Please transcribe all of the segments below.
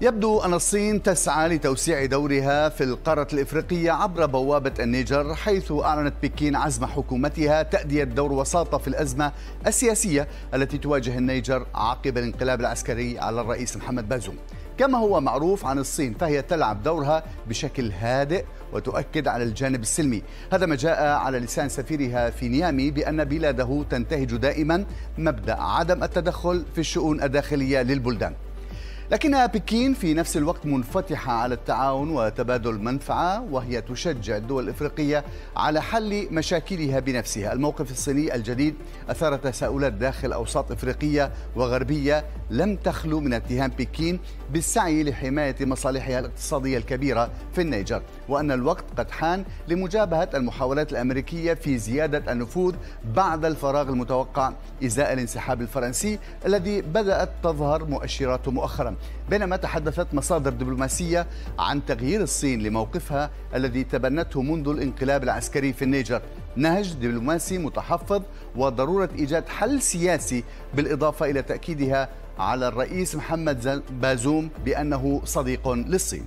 يبدو أن الصين تسعى لتوسيع دورها في القارة الإفريقية عبر بوابة النيجر حيث أعلنت بكين عزم حكومتها تأدية دور وساطة في الأزمة السياسية التي تواجه النيجر عقب الانقلاب العسكري على الرئيس محمد بازوم كما هو معروف عن الصين فهي تلعب دورها بشكل هادئ وتؤكد على الجانب السلمي هذا ما جاء على لسان سفيرها في نيامي بأن بلاده تنتهج دائما مبدأ عدم التدخل في الشؤون الداخلية للبلدان لكنها بكين في نفس الوقت منفتحة على التعاون وتبادل المنفعة وهي تشجع الدول الإفريقية على حل مشاكلها بنفسها الموقف الصيني الجديد أثار تساؤلات داخل أوساط إفريقية وغربية لم تخلو من اتهام بكين بالسعي لحماية مصالحها الاقتصادية الكبيرة في النيجر وأن الوقت قد حان لمجابهة المحاولات الأمريكية في زيادة النفوذ بعد الفراغ المتوقع إزاء الانسحاب الفرنسي الذي بدأت تظهر مؤشراته مؤخرا بينما تحدثت مصادر دبلوماسية عن تغيير الصين لموقفها الذي تبنته منذ الانقلاب العسكري في النيجر نهج دبلوماسي متحفظ وضرورة إيجاد حل سياسي بالإضافة إلى تأكيدها على الرئيس محمد بازوم بأنه صديق للصين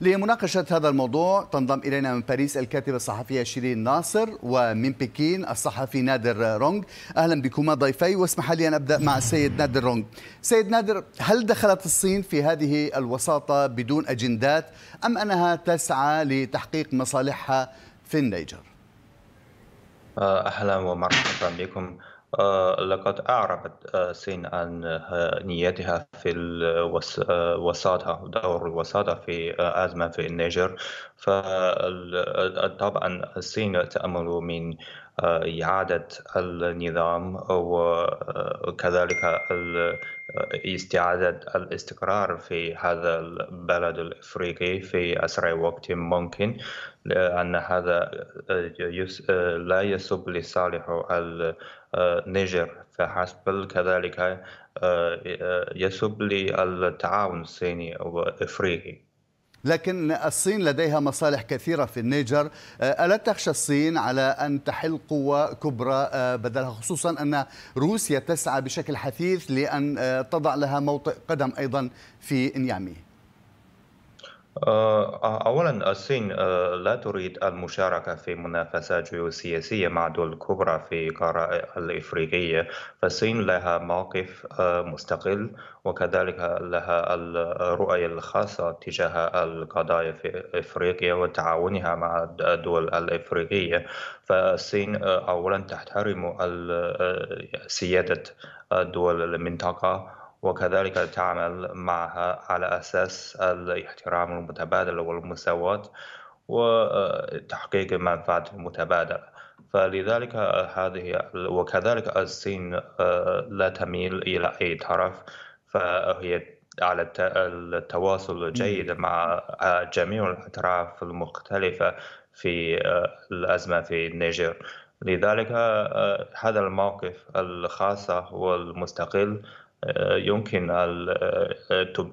لمناقشة هذا الموضوع تنضم إلينا من باريس الكاتبة الصحفية شيرين ناصر ومن بكين الصحفي نادر رونغ أهلا بكما ضيفي واسمح لي أن أبدأ مع السيد نادر رونغ سيد نادر هل دخلت الصين في هذه الوساطة بدون أجندات أم أنها تسعى لتحقيق مصالحها في النيجر؟ آه، أهلا ومرحبا بكم آه، لقد أعربت الصين آه، عن آه، نيتها في الوساطة دور الوساطة في أزمة في النيجر فطبعا الصين تأمل من إعادة النظام وكذلك استعادة الاستقرار في هذا البلد الإفريقي في أسرع وقت ممكن لأن هذا لا يسب لصالح النيجر فحسب كذلك آه، يسب للتعاون الصيني والإفريقي لكن الصين لديها مصالح كثيرة في النيجر آه، ألا تخشى الصين على أن تحل قوة كبرى آه، بدلها خصوصا أن روسيا تسعى بشكل حثيث لأن آه، تضع لها موطئ قدم أيضا في نيامي آه، أولا الصين آه، لا تريد المشاركة في منافسات جيوسياسية مع دول كبرى في القارة الإفريقية فالصين لها موقف آه، مستقل وكذلك لها الرؤية الخاصة تجاه القضايا في إفريقيا وتعاونها مع الدول الإفريقية فالصين أولا تحترم سيادة دول المنطقة وكذلك تعمل معها على أساس الاحترام المتبادل والمساواة وتحقيق منفعة متبادلة فلذلك هذه وكذلك الصين آه، لا تميل إلى أي طرف فهي على التواصل الجيد مع آه، جميع الأطراف المختلفة في آه، الأزمة في النيجر لذلك هذا الموقف الخاص والمستقل يمكن آه،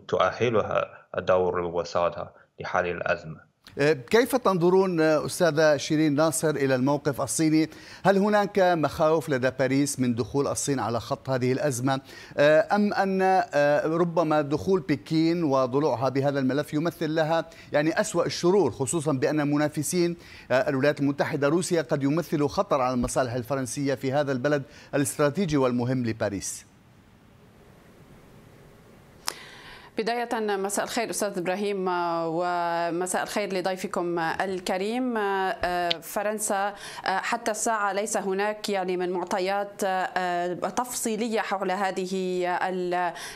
تؤهلها دور الوساطة لحل الأزمة آه، كيف تنظرون آه، أستاذة شيرين ناصر إلى الموقف الصيني هل هناك مخاوف لدى باريس من دخول الصين على خط هذه الأزمة أم أن ربما دخول بكين وضلوعها بهذا الملف يمثل لها يعني أسوأ الشرور خصوصا بأن منافسين الولايات المتحدة روسيا قد يمثلوا خطر على المصالح الفرنسية في هذا البلد الاستراتيجي والمهم لباريس بداية مساء الخير أستاذ إبراهيم ومساء الخير لضيفكم الكريم فرنسا حتى الساعة ليس هناك يعني من معطيات تفصيلية حول هذه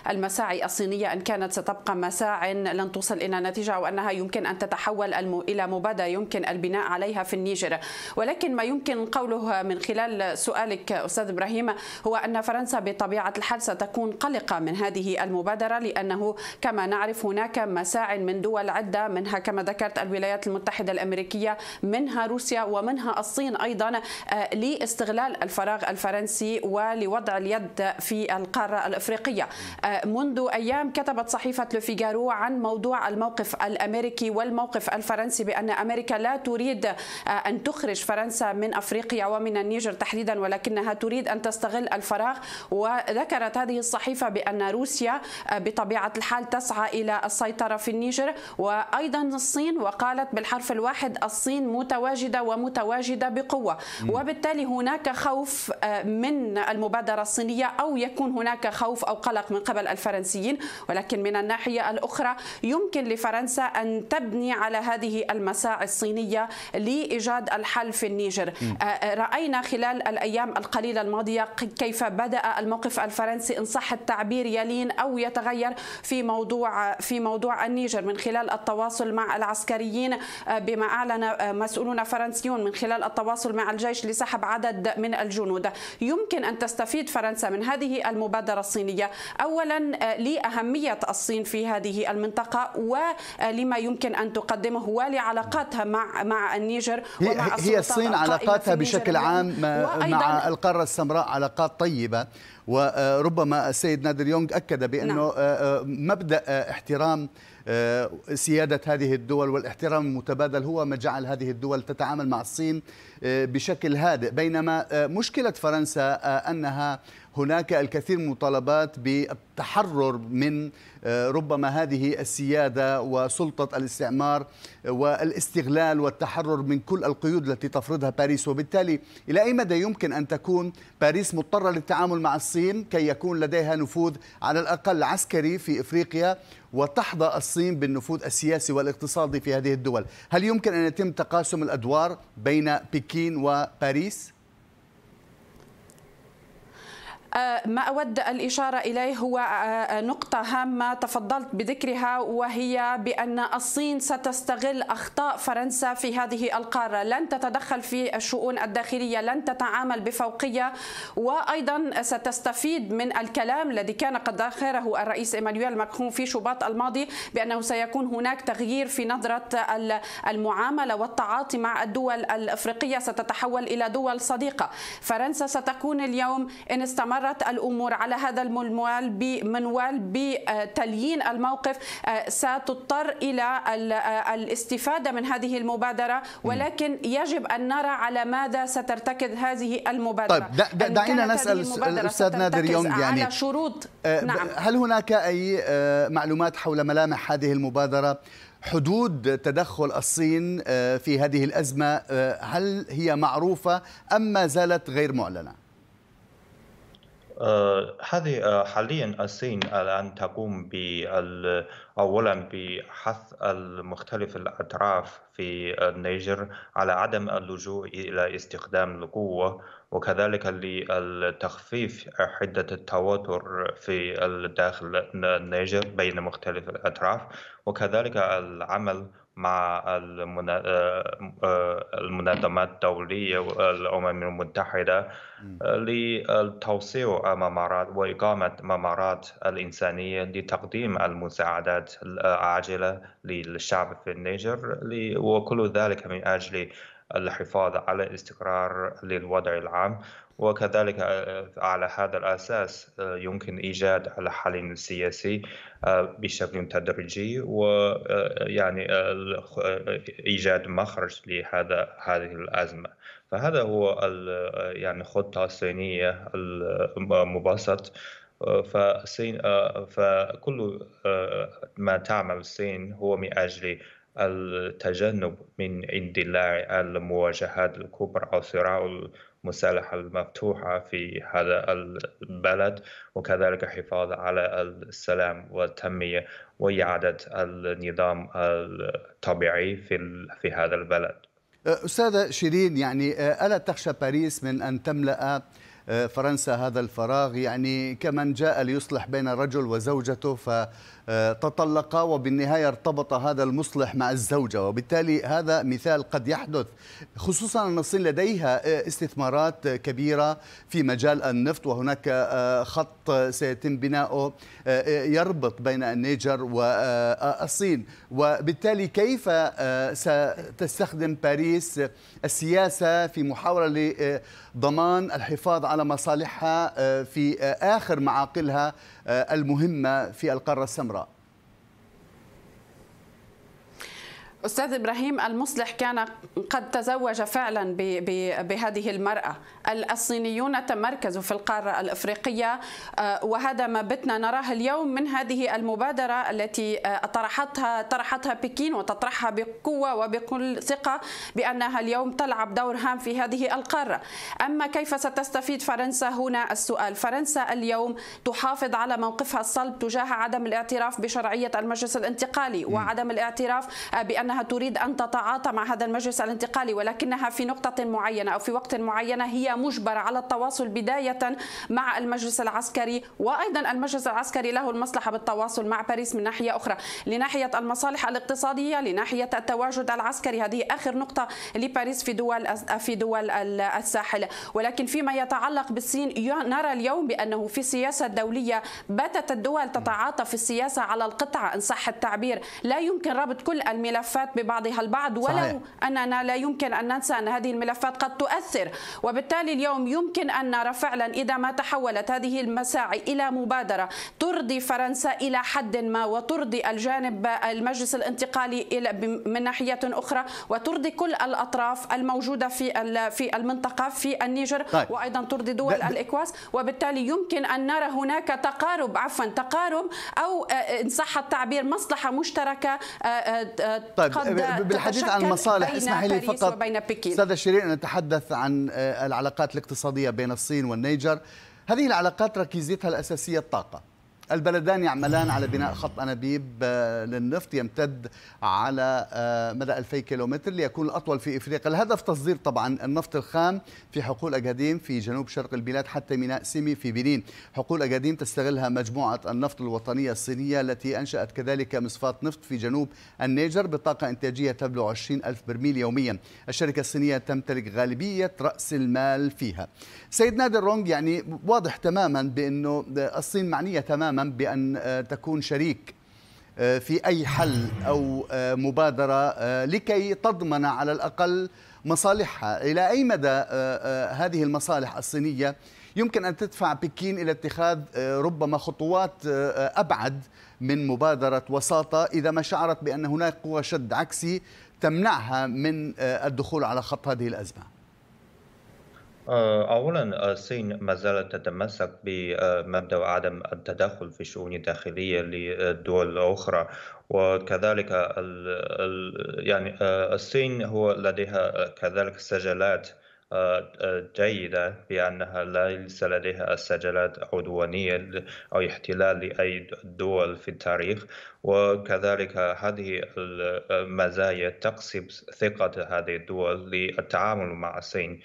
المساعي الصينية إن كانت ستبقى مساع لن توصل إلى نتيجة أو أنها يمكن أن تتحول إلى مبادرة يمكن البناء عليها في النيجر ولكن ما يمكن قوله من خلال سؤالك أستاذ إبراهيم هو أن فرنسا بطبيعة الحال ستكون قلقة من هذه المبادرة لأنه كما نعرف هناك مساع من دول عدة منها كما ذكرت الولايات المتحدة الأمريكية منها روسيا ومنها الصين أيضا آه، لاستغلال الفراغ الفرنسي ولوضع اليد في القارة الأفريقية آه، منذ أيام كتبت صحيفة لوفيغارو عن موضوع الموقف الأمريكي والموقف الفرنسي بأن أمريكا لا تريد آه، أن تخرج فرنسا من أفريقيا ومن النيجر تحديدا ولكنها تريد أن تستغل الفراغ وذكرت هذه الصحيفة بأن روسيا بطبيعة الحال الحال تسعى إلى السيطرة في النيجر وأيضا الصين وقالت بالحرف الواحد الصين متواجدة ومتواجدة بقوة وبالتالي هناك خوف آه، من المبادرة الصينية أو يكون هناك خوف أو قلق من قبل الفرنسيين ولكن من الناحية الأخرى يمكن لفرنسا أن تبني على هذه المساعي الصينية لإيجاد الحل في النيجر آه، آه، رأينا خلال الأيام القليلة الماضية كيف بدأ الموقف الفرنسي إن صح التعبير يلين أو يتغير في موضوع في موضوع النيجر من خلال التواصل مع العسكريين آه، بما أعلن آه، مسؤولون فرنسيون من خلال التواصل مع الجيش لسحب عدد من الجنود يمكن أن تستفيد فرنسا من هذه المبادرة الصينية أولا آه، لأهمية الصين في هذه المنطقة ولما يمكن أن تقدمه ولعلاقاتها مع مع النيجر ومع هي الصين علاقاتها بشكل عام مع القارة السمراء علاقات طيبة وربما السيد نادر يونغ أكد بأنه نعم. مبدا آه، احترام آه، سيادة هذه الدول والاحترام المتبادل هو ما جعل هذه الدول تتعامل مع الصين آه، بشكل هادئ بينما آه، مشكلة فرنسا أنها هناك الكثير من المطالبات بالتحرر من ربما هذه السيادة وسلطة الاستعمار والاستغلال والتحرر من كل القيود التي تفرضها باريس وبالتالي إلى أي مدى يمكن أن تكون باريس مضطرة للتعامل مع الصين كي يكون لديها نفوذ على الأقل عسكري في إفريقيا وتحظى الصين بالنفوذ السياسي والاقتصادي في هذه الدول هل يمكن أن يتم تقاسم الأدوار بين بكين وباريس؟ آه، ما أود الإشارة إليه هو آه، آه، نقطة هامة تفضلت بذكرها وهي بأن الصين ستستغل أخطاء فرنسا في هذه القارة لن تتدخل في الشؤون الداخلية لن تتعامل بفوقية وأيضا ستستفيد من الكلام الذي كان قد ذكره الرئيس إيمانويل ماكرون في شباط الماضي بأنه سيكون هناك تغيير في نظرة المعاملة والتعاطي مع الدول الأفريقية ستتحول إلى دول صديقة فرنسا ستكون اليوم إن استمر استمرت الأمور على هذا المنوال بمنوال بتليين الموقف آه، ستضطر إلى آه، الاستفادة من هذه المبادرة ولكن يجب أن نرى على ماذا سترتكز هذه المبادرة طيب دعينا نسأل الأستاذ نادر يونغ يعني على شروط آه، نعم. هل هناك أي معلومات حول ملامح هذه المبادرة حدود تدخل الصين في هذه الأزمة هل هي معروفة أم ما زالت غير معلنة؟ آه، هذه آه، حاليا الصين الان تقوم اولا بحث المختلف الاطراف في النيجر على عدم اللجوء الى استخدام القوه وكذلك لتخفيف حده التوتر في داخل النيجر بين مختلف الاطراف وكذلك العمل مع آه، آه، المنظمات الدولية والأمم المتحدة آه، للتوسيع ممرات وإقامة ممرات الإنسانية لتقديم المساعدات العاجلة للشعب في النيجر وكل ذلك من أجل الحفاظ على استقرار للوضع العام وكذلك آه، على هذا الأساس آه، يمكن إيجاد الحل حل سياسي آه، بشكل تدريجي ويعني إيجاد مخرج لهذا هذه الأزمة فهذا هو يعني خطة صينية المبسط فالصين فكل ما تعمل الصين هو من أجل التجنب من اندلاع المواجهات الكبرى أو صراع المسلحة المفتوحة في هذا البلد وكذلك الحفاظ على السلام والتنمية وإعادة النظام الطبيعي في, في هذا البلد أستاذة شيرين يعني ألا تخشى باريس من أن تملأ فرنسا هذا الفراغ يعني كمن جاء ليصلح بين رجل وزوجته فتطلقا وبالنهاية ارتبط هذا المصلح مع الزوجة وبالتالي هذا مثال قد يحدث خصوصا أن الصين لديها استثمارات كبيرة في مجال النفط وهناك خط سيتم بناؤه يربط بين النيجر والصين وبالتالي كيف ستستخدم باريس السياسة في محاولة لضمان الحفاظ على على مصالحها آه، في آه، آخر معاقلها آه، المهمة في القارة السمراء استاذ ابراهيم المصلح كان قد تزوج فعلا بهذه المراه الصينيون تمركزوا في القاره الافريقيه آه، وهذا ما بتنا نراه اليوم من هذه المبادره التي آه، طرحتها طرحتها بكين وتطرحها بقوه وبكل ثقه بانها اليوم تلعب دور هام في هذه القاره اما كيف ستستفيد فرنسا هنا السؤال فرنسا اليوم تحافظ على موقفها الصلب تجاه عدم الاعتراف بشرعيه المجلس الانتقالي وعدم الاعتراف آه، بان أنها تريد أن تتعاطى مع هذا المجلس الانتقالي ولكنها في نقطة معينة أو في وقت معين هي مجبرة على التواصل بداية مع المجلس العسكري وأيضا المجلس العسكري له المصلحة بالتواصل مع باريس من ناحية أخرى لناحية المصالح الاقتصادية لناحية التواجد العسكري هذه آخر نقطة لباريس في دول في دول الساحل ولكن فيما يتعلق بالصين نرى اليوم بأنه في سياسة دولية باتت الدول تتعاطى في السياسة على القطعة إن صح التعبير لا يمكن ربط كل الملفات الملفات ببعضها البعض ولو صحيح. أننا لا يمكن أن ننسى أن هذه الملفات قد تؤثر وبالتالي اليوم يمكن أن نرى فعلا إذا ما تحولت هذه المساعي إلى مبادرة ترضي فرنسا إلى حد ما وترضي الجانب المجلس الانتقالي من ناحية أخرى وترضي كل الأطراف الموجودة في في المنطقة في النيجر طيب. وأيضا ترضي دول الإكواس وبالتالي يمكن أن نرى هناك تقارب عفوا تقارب أو آه، إن صح التعبير مصلحة مشتركة آه، آه، طيب. بالحديث عن المصالح اسمحي لي فقط استاذه شيرين ان نتحدث عن آه، العلاقات الاقتصاديه بين الصين والنيجر هذه العلاقات ركيزتها الاساسيه الطاقه البلدان يعملان على بناء خط أنابيب آه، للنفط يمتد على آه، مدى 2000 كيلومتر ليكون الأطول في إفريقيا الهدف تصدير طبعا النفط الخام في حقول اكاديم في جنوب شرق البلاد حتى ميناء سيمي في بنين حقول اكاديم تستغلها مجموعة النفط الوطنية الصينية التي أنشأت كذلك مصفاة نفط في جنوب النيجر بطاقة إنتاجية تبلغ 20 ألف برميل يوميا الشركة الصينية تمتلك غالبية رأس المال فيها سيد نادر رونج يعني واضح تماما بأنه الصين معنية تماما تماما بأن آه، تكون شريك آه، في أي حل أو آه، مبادرة لكي تضمن على الأقل مصالحها إلى أي مدى هذه المصالح الصينية يمكن أن تدفع بكين إلى اتخاذ ربما خطوات أبعد من مبادرة وساطة إذا ما شعرت بأن هناك قوى شد عكسي تمنعها من الدخول على خط هذه الأزمة آه، أولا آه، الصين ما زالت تتمسك بمبدأ عدم التدخل في الشؤون الداخلية للدول الأخرى وكذلك ال يعني آه، الصين هو لديها كذلك سجلات جيدة بأنها ليس لديها سجلات عدوانية أو احتلال لأي دول في التاريخ وكذلك هذه المزايا تكسب ثقة هذه الدول للتعامل مع الصين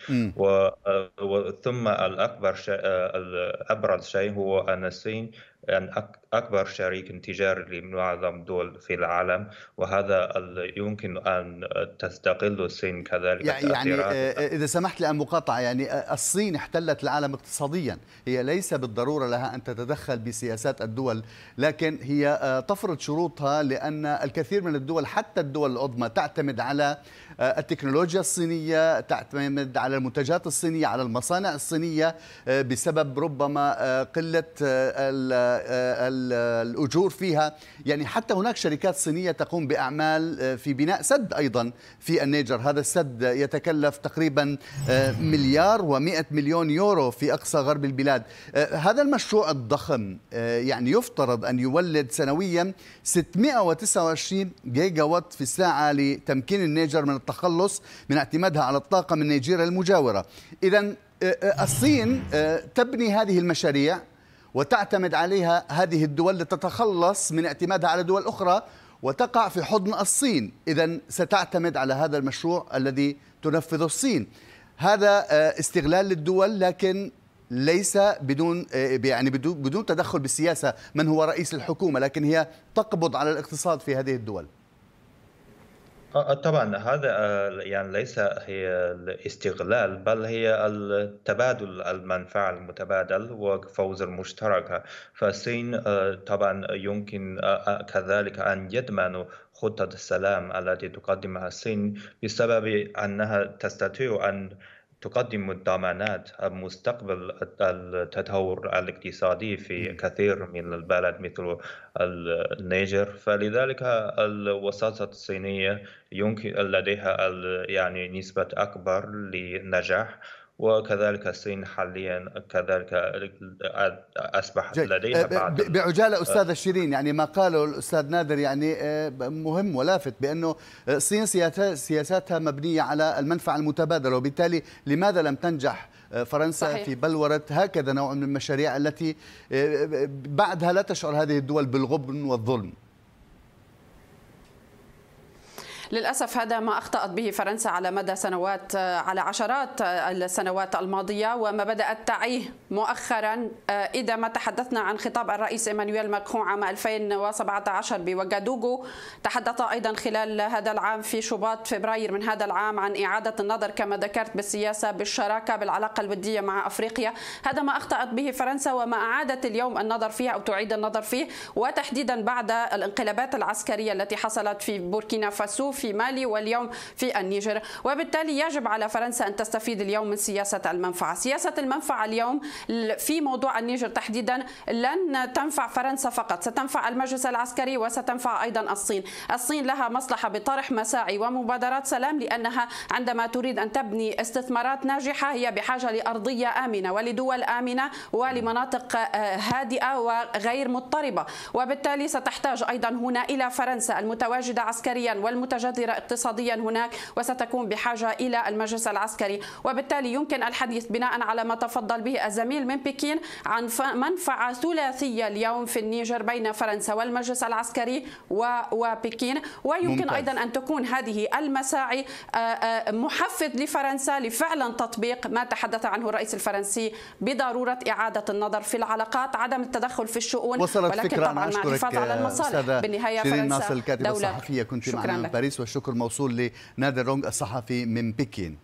ثم الأكبر شيء الأبرز شيء هو أن الصين يعني أكبر شريك تجاري لمعظم دول في العالم وهذا يمكن أن تستقل الصين كذلك يعني آه، آه، إذا سمحت لي مقاطعة يعني آه، الصين احتلت العالم اقتصاديا هي ليس بالضرورة لها أن تتدخل بسياسات الدول لكن هي تفرض شروطها لأن الكثير من الدول حتى الدول العظمى تعتمد على التكنولوجيا الصينية تعتمد على المنتجات الصينية على المصانع الصينية بسبب ربما قلة آه، الأجور فيها يعني حتى هناك شركات صينية تقوم بأعمال آه، في بناء سد أيضا في النيجر هذا السد يتكلف تقريبا آه، مليار و100 مليون يورو في أقصى غرب البلاد هذا المشروع الضخم يعني يفترض أن يولد سنويا 629 جيجا وات في الساعة لتمكين النيجر من التخلص من اعتمادها على الطاقة من نيجيريا المجاورة إذا الصين تبني هذه المشاريع وتعتمد عليها هذه الدول لتتخلص من اعتمادها على دول أخرى وتقع في حضن الصين إذا ستعتمد على هذا المشروع الذي تنفذه الصين هذا آه، استغلال للدول لكن ليس بدون آه، يعني بدون تدخل بالسياسه من هو رئيس الحكومه لكن هي تقبض على الاقتصاد في هذه الدول آه، آه، طبعا هذا آه، يعني ليس هي الاستغلال بل هي التبادل المنفعة المتبادل وفوز المشترك فالصين طبعا يمكن كذلك أن يضمن خطة السلام التي تقدمها الصين بسبب أنها تستطيع أن تقدم الضمانات مستقبل التطور الاقتصادي في كثير من البلد مثل النيجر فلذلك الوساطة الصينية يمكن لديها يعني نسبة أكبر للنجاح وكذلك الصين حاليا كذلك اصبحت لديها بعض بعجاله آه. استاذ الشيرين يعني ما قاله الاستاذ نادر يعني آه، مهم ولافت بانه الصين سياساتها مبنيه على المنفعه المتبادله وبالتالي لماذا لم تنجح آه، فرنسا صحيح. في بلورة هكذا نوع من المشاريع التي بعدها لا تشعر هذه الدول بالغبن والظلم للأسف هذا ما أخطأت به فرنسا على مدى سنوات على عشرات السنوات الماضية وما بدأت تعيه مؤخرا آه، إذا ما تحدثنا عن خطاب الرئيس إيمانويل ماكرون عام 2017 بوغادوغو تحدث أيضا خلال هذا العام في شباط فبراير من هذا العام عن إعادة النظر كما ذكرت بالسياسة بالشراكة بالعلاقة الودية مع أفريقيا هذا ما أخطأت به فرنسا وما أعادت اليوم النظر فيه أو تعيد النظر فيه وتحديدا بعد الانقلابات العسكرية التي حصلت في بوركينا فاسو في مالي واليوم في النيجر وبالتالي يجب على فرنسا أن تستفيد اليوم من سياسة المنفعة سياسة المنفعة اليوم في موضوع النيجر تحديدا لن تنفع فرنسا فقط ستنفع المجلس العسكري وستنفع أيضا الصين الصين لها مصلحة بطرح مساعي ومبادرات سلام لأنها عندما تريد أن تبني استثمارات ناجحة هي بحاجة لأرضية آمنة ولدول آمنة ولمناطق آه، هادئة وغير مضطربة وبالتالي ستحتاج أيضا هنا إلى فرنسا المتواجدة عسكريا والمتجذرة اقتصاديا هناك وستكون بحاجة إلى المجلس العسكري وبالتالي يمكن الحديث بناء على ما تفضل به الزميل جميل من بكين عن منفعة ثلاثية اليوم في النيجر بين فرنسا والمجلس العسكري وبكين ويمكن ممتاز. أيضا أن تكون هذه المساعي آه، آه، محفز لفرنسا لفعلا تطبيق ما تحدث عنه الرئيس الفرنسي بضرورة إعادة النظر في العلاقات عدم التدخل في الشؤون وصلت ولكن فكرة طبعا مع الحفاظ على المصالح بالنهاية فرنسا ناصر الكاتبة الصحفية كنت معنا من باريس والشكر موصول لنادر رونغ الصحفي من بكين